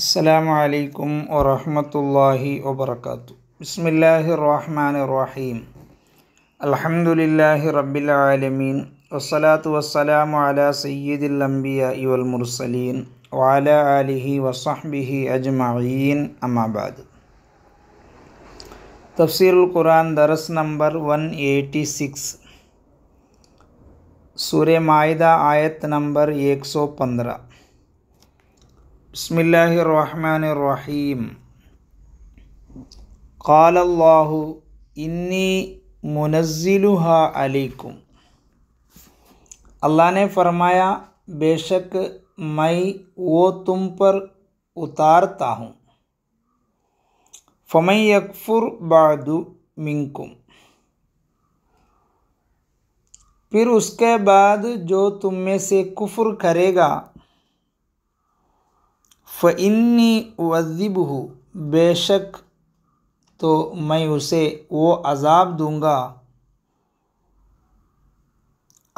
السلام علیکم ورحمۃ اللہ وبرکاتہ بسم اللہ الرحمن الرحیم الحمد للہ رب العالمین وسلاۃ والسلام علیہ سید الانبیاء والمرسلین اعلیٰ آلہ وصحبہ اجمعین اما بعد تفسیر القرآن درس نمبر 186 سورہ سکس آیت نمبر 115 سو پندرہ بسم اللہ الرحمن الرحیم قال اللہ انی منزلها علیکم اللہ نے فرمایا بے شک میں وہ تم پر اتارتا ہوں فمن یکفر بعد منکم پھر اس کے بعد جو تم میں سے کفر کرے گا فعنی وضب ہو بے شک تو میں اسے وہ عذاب دوں گا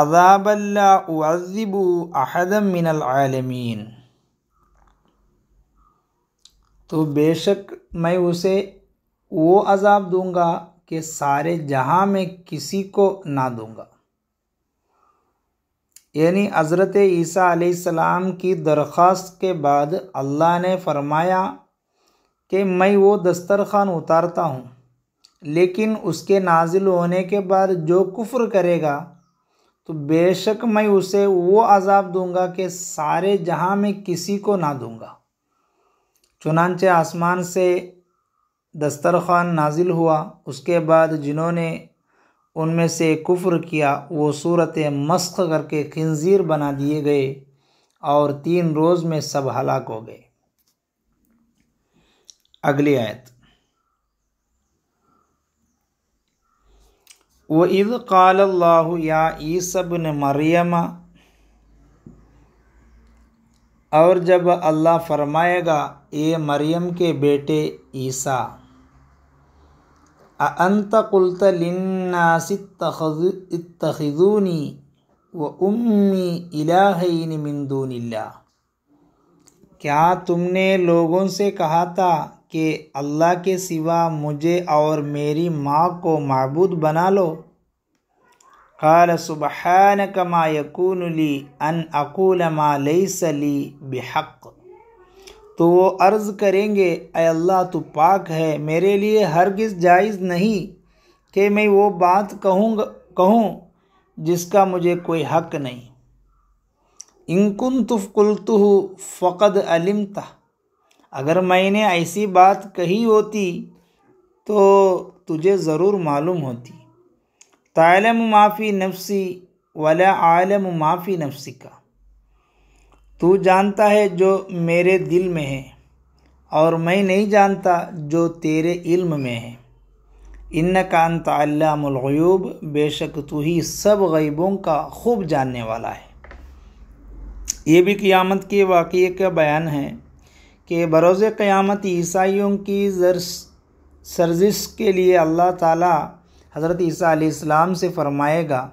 عذاب اللہ وزب احدم من العالمین تو بے شک میں اسے وہ عذاب دوں گا کہ سارے جہاں میں کسی کو نہ دوں گا یعنی حضرت عیسیٰ علیہ السلام کی درخواست کے بعد اللہ نے فرمایا کہ میں وہ دسترخوان اتارتا ہوں لیکن اس کے نازل ہونے کے بعد جو کفر کرے گا تو بے شک میں اسے وہ عذاب دوں گا کہ سارے جہاں میں کسی کو نہ دوں گا چنانچہ آسمان سے دسترخوان نازل ہوا اس کے بعد جنہوں نے ان میں سے کفر کیا وہ صورت مسخ کر کے خنزیر بنا دیے گئے اور تین روز میں سب ہلاک ہو گئے اگلی آیت وہ عید قال اللہ یا عیسب نے مریم اور جب اللہ فرمائے گا اے مریم کے بیٹے عیسیٰ أأنت قلت للناس اتخذوني وأمي إلهين من دون الله क्या तुमने लोगों से कहा था कि अल्लाह के सिवा मुझे और मेरी माँ को मबूद बना लो काल सुबहान कमा यकून ली अन अकूल मा लई सली बेहक़ تو وہ عرض کریں گے اے اللہ تو پاک ہے میرے لیے ہرگز جائز نہیں کہ میں وہ بات کہوں گا کہوں جس کا مجھے کوئی حق نہیں انکن تفکلت فقد علمتا اگر میں نے ایسی بات کہی ہوتی تو تجھے ضرور معلوم ہوتی تعلم معافی نفسی ولا عالم معافی نفسی کا تو جانتا ہے جو میرے دل میں ہے اور میں نہیں جانتا جو تیرے علم میں ہے ان علام الغیوب بے شک تو ہی سب غیبوں کا خوب جاننے والا ہے یہ بھی قیامت کے واقعے کا بیان ہے کہ بروز قیامت عیسائیوں کی سرزش کے لیے اللہ تعالیٰ حضرت عیسیٰ علیہ السلام سے فرمائے گا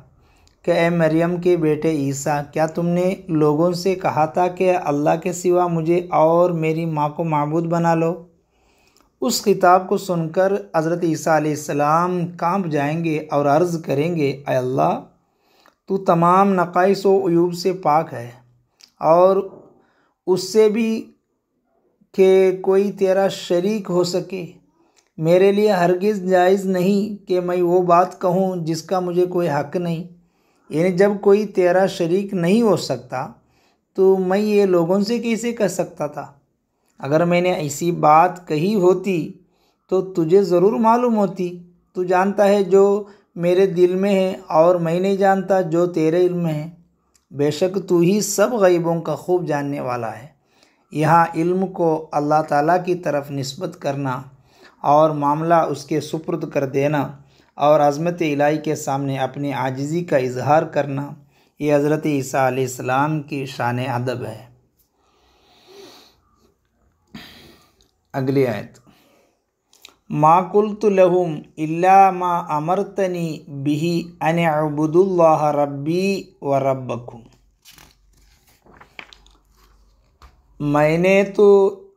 کہ اے مریم کے بیٹے عیسیٰ کیا تم نے لوگوں سے کہا تھا کہ اللہ کے سوا مجھے اور میری ماں کو معبود بنا لو اس خطاب کو سن کر حضرت عیسیٰ علیہ السلام کانپ جائیں گے اور عرض کریں گے اے اللہ تو تمام نقائص و عیوب سے پاک ہے اور اس سے بھی کہ کوئی تیرا شریک ہو سکے میرے لیے ہرگز جائز نہیں کہ میں وہ بات کہوں جس کا مجھے کوئی حق نہیں یعنی جب کوئی تیرا شریک نہیں ہو سکتا تو میں یہ لوگوں سے کیسے کہہ سکتا تھا اگر میں نے ایسی بات کہی ہوتی تو تجھے ضرور معلوم ہوتی تو جانتا ہے جو میرے دل میں ہے اور میں نہیں جانتا جو تیرے علم میں ہے بے شک تو ہی سب غیبوں کا خوب جاننے والا ہے یہاں علم کو اللہ تعالیٰ کی طرف نسبت کرنا اور معاملہ اس کے سپرد کر دینا اور عظمت الہی کے سامنے اپنی عاجزی کا اظہار کرنا یہ حضرت عیسیٰ علیہ السلام کی شان ادب ہے اگلی آیت ما قلت لهم الا ما امرتنی به ان اعبد عن ربی و ربکم میں نے تو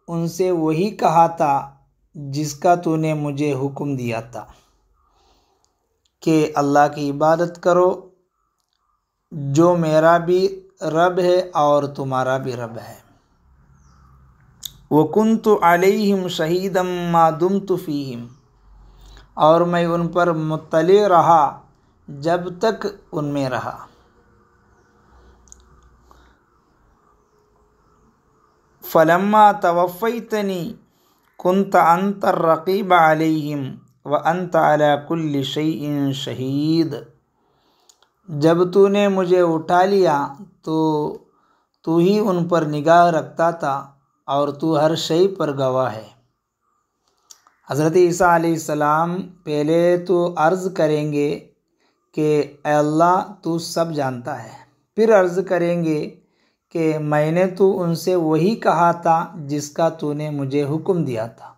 ان سے وہی کہا تھا جس کا تو نے مجھے حکم دیا تھا کہ اللہ کی عبادت کرو جو میرا بھی رب ہے اور تمہارا بھی رب ہے وہ کن تو علیہم دُمْتُ فِيهِمْ تو فیم اور میں ان پر مطلع رہا جب تک ان میں رہا فَلَمَّا تَوَفَّيْتَنِي كُنْتَ أَنْتَ الرَّقِيبَ عَلَيْهِمْ علیہم و علی کل شعین شہید جب تو نے مجھے اٹھا لیا تو تو ہی ان پر نگاہ رکھتا تھا اور تو ہر شعی پر گواہ ہے حضرت عیسیٰ علیہ السلام پہلے تو عرض کریں گے کہ اے اللہ تو سب جانتا ہے پھر عرض کریں گے کہ میں نے تو ان سے وہی کہا تھا جس کا تو نے مجھے حکم دیا تھا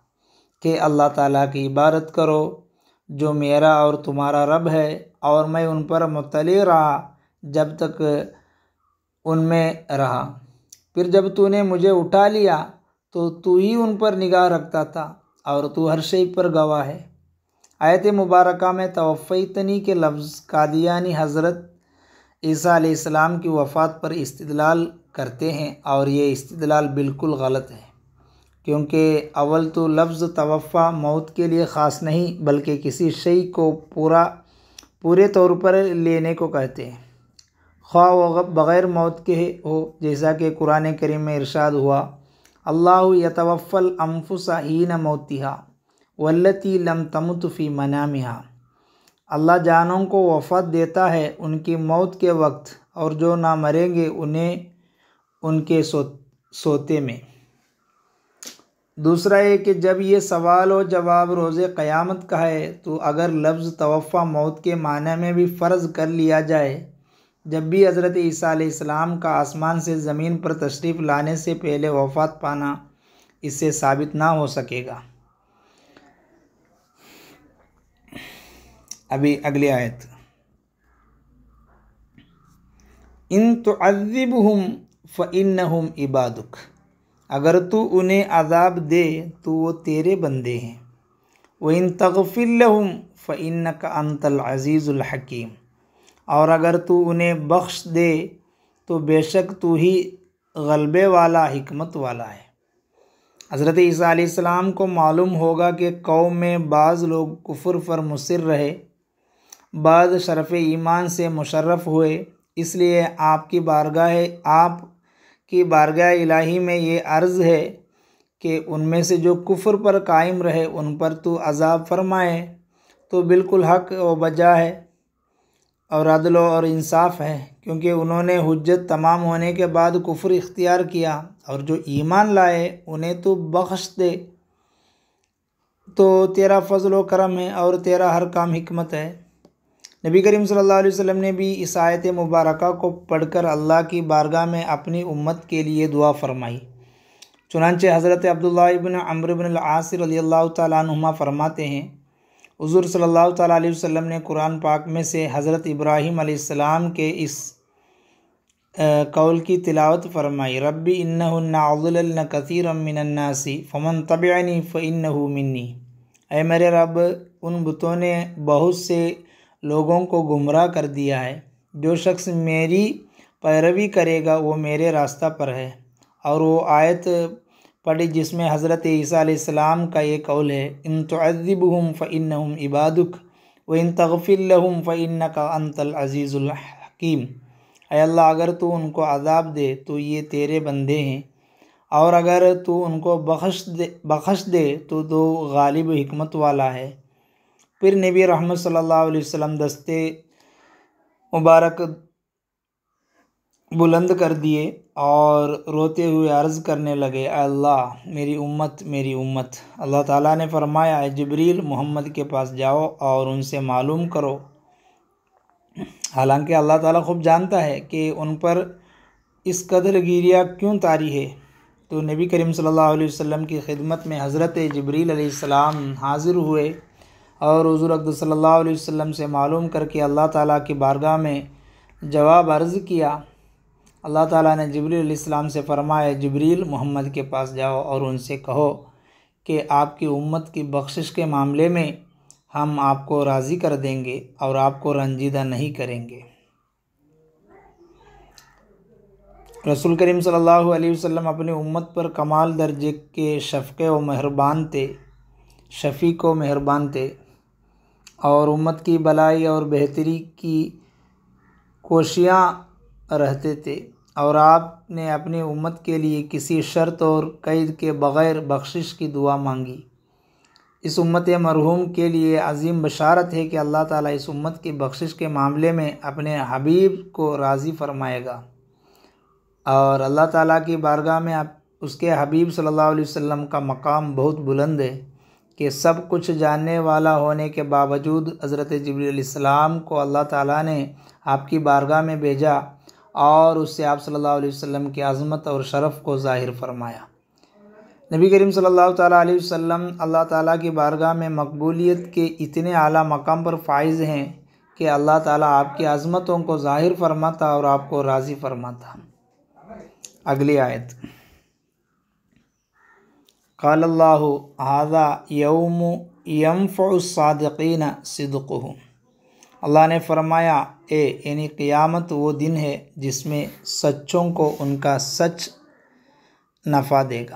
کہ اللہ تعالیٰ کی عبارت کرو جو میرا اور تمہارا رب ہے اور میں ان پر مطلع رہا جب تک ان میں رہا پھر جب تو نے مجھے اٹھا لیا تو ہی ان پر نگاہ رکھتا تھا اور تو ہر شے پر گواہ ہے آیت مبارکہ میں توفیتنی کے لفظ قادیانی حضرت عیسیٰ علیہ السلام کی وفات پر استدلال کرتے ہیں اور یہ استدلال بالکل غلط ہے کیونکہ اول تو لفظ توفع موت کے لیے خاص نہیں بلکہ کسی شئی کو پورا پورے طور پر لینے کو کہتے ہیں خواہ و بغیر موت کے ہو جیسا کہ قرآن کریم میں ارشاد ہوا اللہ یہ الانفس امفس ہی نہ موتیہ تمت لم تمطفی اللہ جانوں کو وفات دیتا ہے ان کی موت کے وقت اور جو نہ مریں گے انہیں ان کے سوتے میں دوسرا یہ کہ جب یہ سوال و جواب روز قیامت کا ہے تو اگر لفظ توفع موت کے معنی میں بھی فرض کر لیا جائے جب بھی حضرت عیسیٰ علیہ السلام کا آسمان سے زمین پر تشریف لانے سے پہلے وفات پانا اس سے ثابت نہ ہو سکے گا ابھی اگلی آیت ان تو ادب ہوں ہم اگر تو انہیں عذاب دے تو وہ تیرے بندے ہیں وہ تغفر لہم فعن کا العزیز الحکیم اور اگر تو انہیں بخش دے تو بے شک تو ہی غلبے والا حکمت والا ہے حضرت عیسیٰ علیہ السلام کو معلوم ہوگا کہ قوم میں بعض لوگ کفر پر مصر رہے بعض شرف ایمان سے مشرف ہوئے اس لیے آپ کی بارگاہ آپ کی بارگاہ الہی میں یہ عرض ہے کہ ان میں سے جو کفر پر قائم رہے ان پر تو عذاب فرمائے تو بالکل حق و بجا ہے اور عدل و اور انصاف ہے کیونکہ انہوں نے حجت تمام ہونے کے بعد کفر اختیار کیا اور جو ایمان لائے انہیں تو بخش دے تو تیرا فضل و کرم ہے اور تیرا ہر کام حکمت ہے نبی کریم صلی اللہ علیہ وسلم نے بھی اس آیت مبارکہ کو پڑھ کر اللہ کی بارگاہ میں اپنی امت کے لیے دعا فرمائی چنانچہ حضرت عبداللہ ابن بن العاصر علی اللہ تعالیٰ عنہما فرماتے ہیں حضور صلی اللہ تعالیٰ علیہ وسلم نے قرآن پاک میں سے حضرت ابراہیم علیہ السلام کے اس قول کی تلاوت فرمائی ربی اندل النقير من الناس فمن طبيعى فن منى اے میرے رب ان بتوں نے بہت سے لوگوں کو گمراہ کر دیا ہے جو شخص میری پیروی کرے گا وہ میرے راستہ پر ہے اور وہ آیت پڑھی جس میں حضرت عیسیٰ علیہ السلام کا یہ قول ہے ان تعذبهم فعنَََََََََََ عبادك وان تغفر لهم فََََََََََََ كا انط العزيز الحكيم اللہ اگر تو ان کو عذاب دے تو یہ تیرے بندے ہیں اور اگر تو ان کو بخش دے بخش دے تو تو غالب حکمت والا ہے پھر نبی رحمت صلی اللہ علیہ وسلم دستے مبارک بلند کر دیے اور روتے ہوئے عرض کرنے لگے اے اللہ میری امت میری امت اللہ تعالیٰ نے فرمایا اے جبریل محمد کے پاس جاؤ اور ان سے معلوم کرو حالانکہ اللہ تعالیٰ خوب جانتا ہے کہ ان پر اس قدر گیریا کیوں تاری ہے تو نبی کریم صلی اللہ علیہ وسلم کی خدمت میں حضرت جبریل علیہ السلام حاضر ہوئے اور حضور صلی اللہ علیہ وسلم سے معلوم کر کے اللہ تعالیٰ کی بارگاہ میں جواب عرض کیا اللہ تعالیٰ نے جبریل علیہ السلام سے فرمایا جبریل محمد کے پاس جاؤ اور ان سے کہو کہ آپ کی امت کی بخشش کے معاملے میں ہم آپ کو راضی کر دیں گے اور آپ کو رنجیدہ نہیں کریں گے رسول کریم صلی اللہ علیہ وسلم اپنی امت پر کمال درجے کے شفقے و مہربان تھے شفیق و مہربان تھے اور امت کی بلائی اور بہتری کی کوشیاں رہتے تھے اور آپ نے اپنی امت کے لیے کسی شرط اور قید کے بغیر بخشش کی دعا مانگی اس امت مرحوم کے لیے عظیم بشارت ہے کہ اللہ تعالیٰ اس امت کی بخشش کے معاملے میں اپنے حبیب کو راضی فرمائے گا اور اللہ تعالیٰ کی بارگاہ میں اس کے حبیب صلی اللہ علیہ وسلم کا مقام بہت بلند ہے کہ سب کچھ جاننے والا ہونے کے باوجود حضرت جبری علیہ السلام کو اللہ تعالیٰ نے آپ کی بارگاہ میں بھیجا اور اس سے آپ صلی اللہ علیہ وسلم کی عظمت اور شرف کو ظاہر فرمایا نبی کریم صلی اللہ تعالیٰ علیہ وسلم اللہ تعالیٰ کی بارگاہ میں مقبولیت کے اتنے اعلیٰ مقام پر فائز ہیں کہ اللہ تعالیٰ آپ کی عظمتوں کو ظاہر فرماتا اور آپ کو راضی فرماتا اگلی آیت قال اللہ احضا یوم یم الصادقین صدقهم اللہ نے فرمایا اے یعنی قیامت وہ دن ہے جس میں سچوں کو ان کا سچ نفع دے گا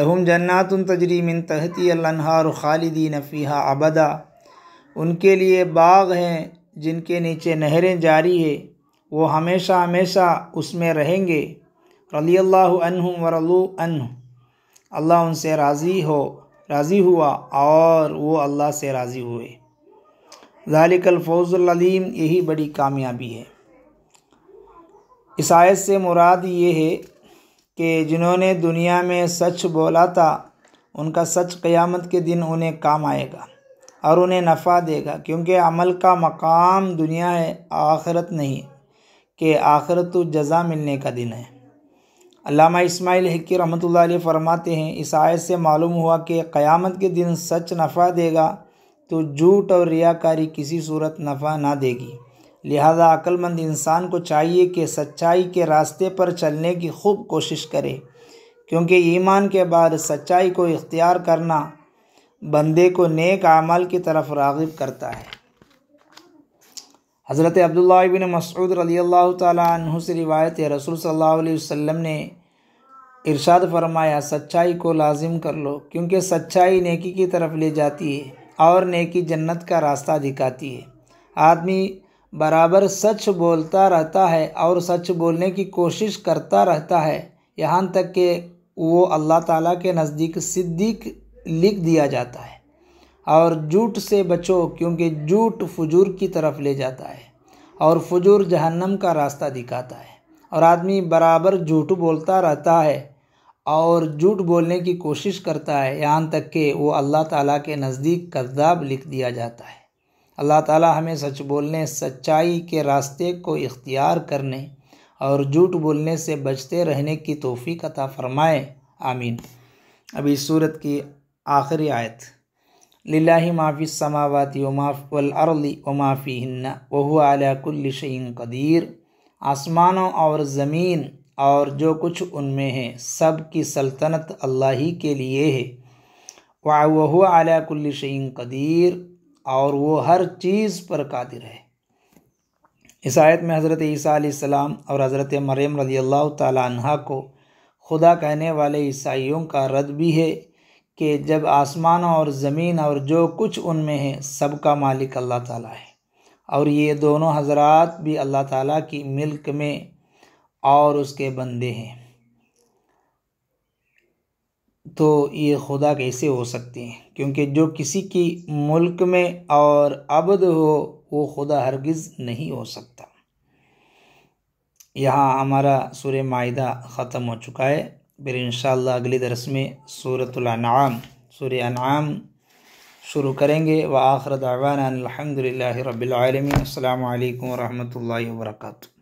لہم جنات تجری من تحتی الانہار خالدین فیہا ابدا ان کے لیے باغ ہیں جن کے نیچے نہریں جاری ہے وہ ہمیشہ ہمیشہ اس میں رہیں گے رضی اللہ عنہ ورَلَََن اللہ ان سے راضی ہو راضی ہوا اور وہ اللہ سے راضی ہوئے ذالک الفوز العلیم یہی بڑی کامیابی ہے اس آیت سے مراد یہ ہے کہ جنہوں نے دنیا میں سچ بولا تھا ان کا سچ قیامت کے دن انہیں کام آئے گا اور انہیں نفع دے گا کیونکہ عمل کا مقام دنیا ہے آخرت نہیں کہ آخرت تو جزا ملنے کا دن ہے علامہ اسماعیل حکی رحمۃ اللہ علیہ فرماتے ہیں اس آیت سے معلوم ہوا کہ قیامت کے دن سچ نفع دے گا تو جھوٹ اور ریاکاری کسی صورت نفع نہ دے گی لہذا عقل مند انسان کو چاہیے کہ سچائی کے راستے پر چلنے کی خوب کوشش کرے کیونکہ ایمان کے بعد سچائی کو اختیار کرنا بندے کو نیک اعمال کی طرف راغب کرتا ہے حضرت عبداللہ بن مسعود رضی اللہ تعالیٰ عنہ سے روایت رسول صلی اللہ علیہ وسلم نے ارشاد فرمایا سچائی کو لازم کر لو کیونکہ سچائی نیکی کی طرف لے جاتی ہے اور نیکی جنت کا راستہ دکھاتی ہے آدمی برابر سچ بولتا رہتا ہے اور سچ بولنے کی کوشش کرتا رہتا ہے یہاں تک کہ وہ اللہ تعالیٰ کے نزدیک صدیق لکھ دیا جاتا ہے اور جھوٹ سے بچو کیونکہ جھوٹ فجور کی طرف لے جاتا ہے اور فجور جہنم کا راستہ دکھاتا ہے اور آدمی برابر جھوٹ بولتا رہتا ہے اور جھوٹ بولنے کی کوشش کرتا ہے یہاں تک کہ وہ اللہ تعالیٰ کے نزدیک کذاب لکھ دیا جاتا ہے اللہ تعالیٰ ہمیں سچ بولنے سچائی کے راستے کو اختیار کرنے اور جھوٹ بولنے سے بچتے رہنے کی توفیق عطا فرمائے آمین ابھی صورت کی آخری آیت للہ معافی سماواتی وماف الرلی و معافی ہن وہ کل شعین قدیر آسمانوں اور زمین اور جو کچھ ان میں ہے سب کی سلطنت اللہ ہی کے لیے ہے وہ کل شعین قدیر اور وہ ہر چیز پر قادر ہے اس آیت میں حضرت عیسیٰ علیہ السلام اور حضرت مریم رضی اللہ تعالیٰ عنہ کو خدا کہنے والے عیسائیوں کا رد بھی ہے کہ جب آسمان اور زمین اور جو کچھ ان میں ہے سب کا مالک اللہ تعالیٰ ہے اور یہ دونوں حضرات بھی اللہ تعالیٰ کی ملک میں اور اس کے بندے ہیں تو یہ خدا کیسے ہو سکتے ہیں کیونکہ جو کسی کی ملک میں اور عبد ہو وہ خدا ہرگز نہیں ہو سکتا یہاں ہمارا سورہ معاہدہ ختم ہو چکا ہے پھر انشاءاللہ اگلی درس میں سورت الانعام سوریہ انعام شروع کریں گے وہ آخرت عوان الحمد للہ رب العالمین السلام علیکم ورحمۃ اللہ وبرکاتہ